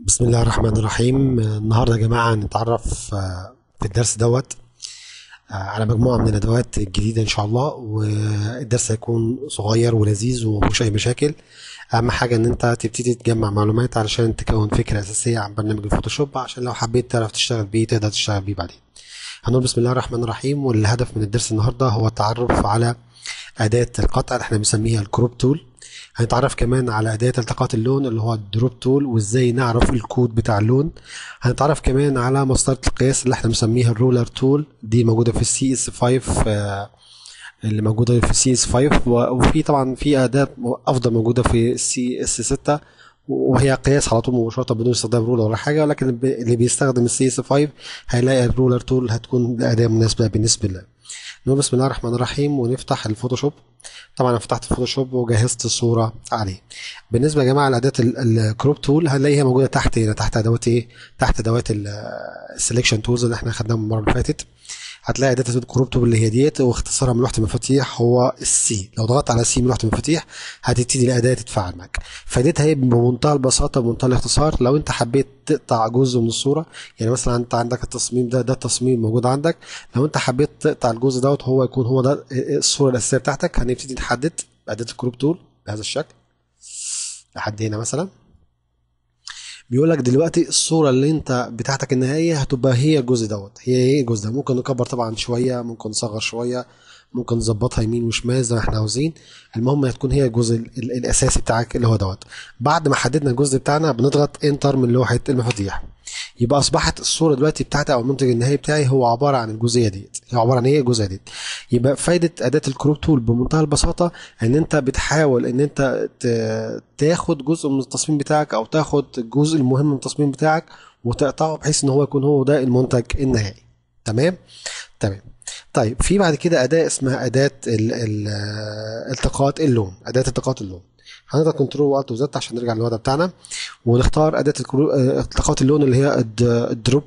بسم الله الرحمن الرحيم النهاردة يا جماعة هنتعرف آه، في الدرس دوت آه، على مجموعة من الأدوات الجديدة إن شاء الله والدرس هيكون صغير ولذيذ ومفيهوش أي مشاكل أهم حاجة إن أنت تبتدي تجمع معلومات علشان تكون فكرة أساسية عن برنامج الفوتوشوب عشان لو حبيت تعرف تشتغل بيه تقدر تشتغل بيه بعدين هنقول بسم الله الرحمن الرحيم والهدف من الدرس النهاردة هو التعرف على أداة القطع اللي احنا بنسميها الكروب تول هنتعرف كمان على أداة التقاط اللون اللي هو الدروب تول وازاي نعرف الكود بتاع اللون هنتعرف كمان على مسطرة القياس اللي احنا بنسميها الرولر تول دي موجودة في السي اس 5 اللي موجودة في السي اس 5 وفي طبعا في أداة أفضل موجودة في السي اس 6 وهي قياس على طول مباشره بدون استخدام رولر ولا حاجه ولكن اللي بيستخدم السي اس 5 هيلاقي الرولر تول هتكون اداه مناسبه بالنسبه له نقول بسم الله الرحمن الرحيم ونفتح الفوتوشوب طبعا انا فتحت الفوتوشوب وجهزت الصوره عليه بالنسبه يا جماعه لاداه الكروب تول هنلاقيها موجوده تحت هنا تحت ادوات ايه تحت ادوات السليكشن تولز اللي احنا خدناها المره اللي فاتت هتلاقي داتا سيت كوربتوب اللي هي ديت واختصارها من لوحه المفاتيح هو السي لو ضغطت على سي من لوحه المفاتيح هتبتدي الاداه تتفاعل معاك فديت هي بمنتهى البساطه بمنتهى الاختصار لو انت حبيت تقطع جزء من الصوره يعني مثلا انت عندك التصميم ده ده التصميم موجود عندك لو انت حبيت تقطع الجزء دوت هو يكون هو ده الصوره الاساسيه بتاعتك هنبتدي نحدد اداه الكروب تول بهذا الشكل لحد هنا مثلا بيقول لك دلوقتي الصوره اللي انت بتاعتك النهائيه هتبقى هي الجزء دوت هي هي الجزء ده ممكن نكبر طبعا شويه ممكن نصغر شويه ممكن نظبطها يمين وشمال زي ما احنا عاوزين المهم هتكون هي الجزء الاساسي بتاعك اللي هو دوت بعد ما حددنا الجزء بتاعنا بنضغط انتر من لوحه المفاتيح يبقى اصبحت الصوره دلوقتي بتاعتي او المنتج النهائي بتاعي هو عباره عن الجزئيه ديت هي عباره عن ايه الجزئيه ديت يبقى فايده اداه الكروب تول بمنتهى البساطه ان انت بتحاول ان انت تاخد جزء من التصميم بتاعك او تاخد الجزء المهم من التصميم بتاعك وتقطعه بحيث ان هو يكون هو ده المنتج النهائي تمام تمام طيب في بعد كده اداه اسمها اداه التقاط اللون اداه التقاط اللون هنضغط كنترول والت وزد عشان نرجع للوضع بتاعنا ونختار اداه آه، التقاط اللون اللي هي الدروب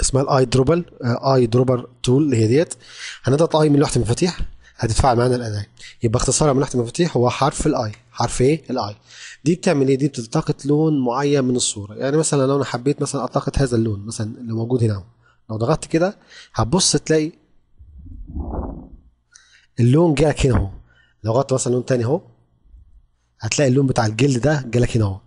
اسمها الاي دروبل اي دروبر تول اللي هي ديت هنضغط اي من لوحه المفاتيح هتتفعل معانا الاداه يبقى اختصارها من لوحه المفاتيح هو حرف الاي حرف ايه الاي دي بتعمل ايه دي بتلتقط لون معين من الصوره يعني مثلا لو انا حبيت مثلا التقط هذا اللون مثلا اللي موجود هنا لو ضغطت كده هتبص تلاقي اللون جالك هنا اهو لو ضغطت مثلا لون تاني اهو هتلاقي اللون بتاع الجلد ده جالك هنا اهو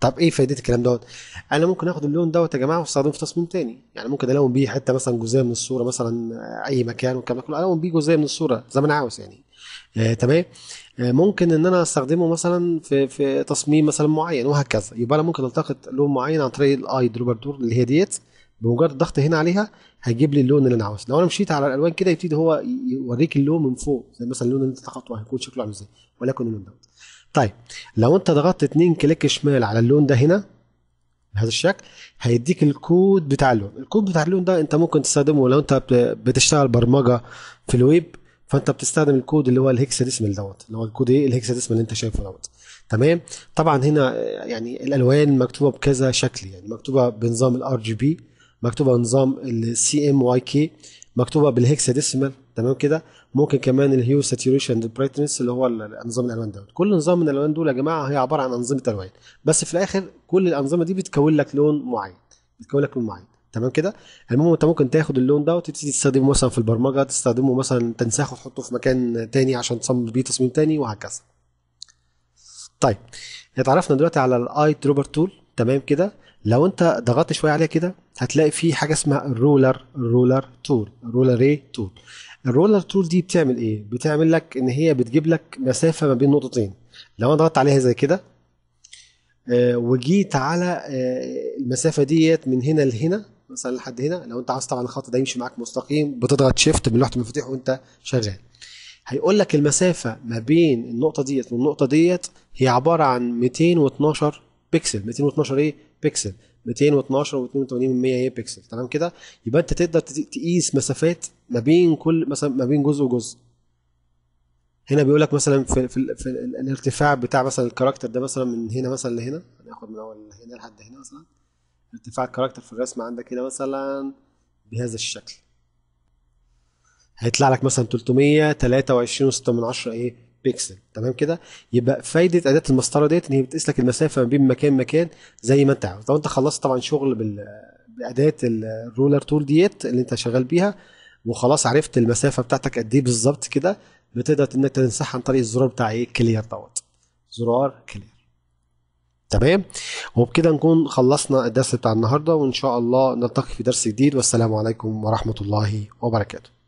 طب ايه فائده الكلام دوت انا ممكن اخد اللون دوت يا جماعه واستخدمه في تصميم تاني يعني ممكن الون بيه حته مثلا جزئيه من الصوره مثلا آه، اي مكان والكلام ده كله الون بيه جزئيه من الصوره زي ما انا عاوز يعني آه تمام آه ممكن ان انا استخدمه مثلا في في تصميم مثلا معين وهكذا يبقى انا ممكن التقط لون معين عن طريق الاي دروبر دور اللي هي ديت بمجرد الضغط هنا عليها هيجيب لي اللون اللي انا عاوزه لو انا مشيت على الالوان كده يبتدي هو يوريك اللون من فوق زي مثلا اللون اللي انت ضغطته هيكون شكله عامل ازاي ولكن اللون دوت طيب لو انت ضغطت اتنين كليك شمال على اللون ده هنا بهذا الشكل هيديك الكود بتاع اللون الكود بتاع اللون ده انت ممكن تستخدمه لو انت بتشتغل برمجه في الويب فانت بتستخدم الكود اللي هو ديسمال دوت اللي هو الكود ايه ديسمال اللي انت شايفه دوت تمام طبعا هنا يعني الالوان مكتوبه بكذا شكل يعني مكتوبه بنظام الار جي بي مكتوبه نظام السي ام واي كي مكتوبه بالهكساديسيمال تمام كده ممكن كمان الهيو ساتوريشن برايتنس اللي هو النظام الالوان دوت كل نظام من الالوان دول يا جماعه هي عباره عن انظمه الوان بس في الاخر كل الانظمه دي بتكون لك لون معين بتكون لك لون معين تمام كده المهم انت ممكن تاخد اللون ده وتبتدي تستخدمه مثلا في البرمجه تستخدمه مثلا تنساخه وتحطه في مكان تاني عشان تصمم بيه تصميم تاني وهكذا طيب اتعرفنا دلوقتي على الاي دروبر تول تمام كده لو انت ضغطت شويه عليها كده هتلاقي في حاجه اسمها الرولر رولر تول رولر ايه تول الرولر تول دي بتعمل ايه بتعمل لك ان هي بتجيب لك مسافه ما بين نقطتين لو انا ضغطت عليها زي كده آه، وجيت على آه، المسافه ديت من هنا لهنا مثلا لحد هنا لو انت عاوز طبعا الخط ده يمشي معاك مستقيم بتضغط شيفت من لوحه المفاتيح وانت شغال هيقول لك المسافه ما بين النقطه ديت والنقطه ديت هي عباره عن 212 بكسل 212 ايه بيكسل 212 و82% هي بيكسل تمام كده يبقى انت تقدر تقيس مسافات ما بين كل مثلا ما بين جزء وجزء هنا بيقول لك مثلا في, في, في الارتفاع بتاع مثلا الكاركتر ده مثلا من هنا مثلا لهنا هناخد من اول هنا لحد هنا مثلا ارتفاع الكاركتر في الرسم عندك هنا مثلا بهذا الشكل هيطلع لك مثلا 323.6 ايه بيكسل تمام كده يبقى فايده اداه المسطره ديت ان هي بتقيس لك المسافه ما بين مكان مكان زي ما انت عاوز لو انت خلصت طبعا شغل بال باداه الرولر تول ديت اللي انت شغال بيها وخلاص عرفت المسافه بتاعتك قد ايه بالظبط كده بتقدر انك تمسحها عن طريق الزرار بتاع ايه كلير دوت زرار كلير تمام وبكده نكون خلصنا الدرس بتاع النهارده وان شاء الله نلتقي في درس جديد والسلام عليكم ورحمه الله وبركاته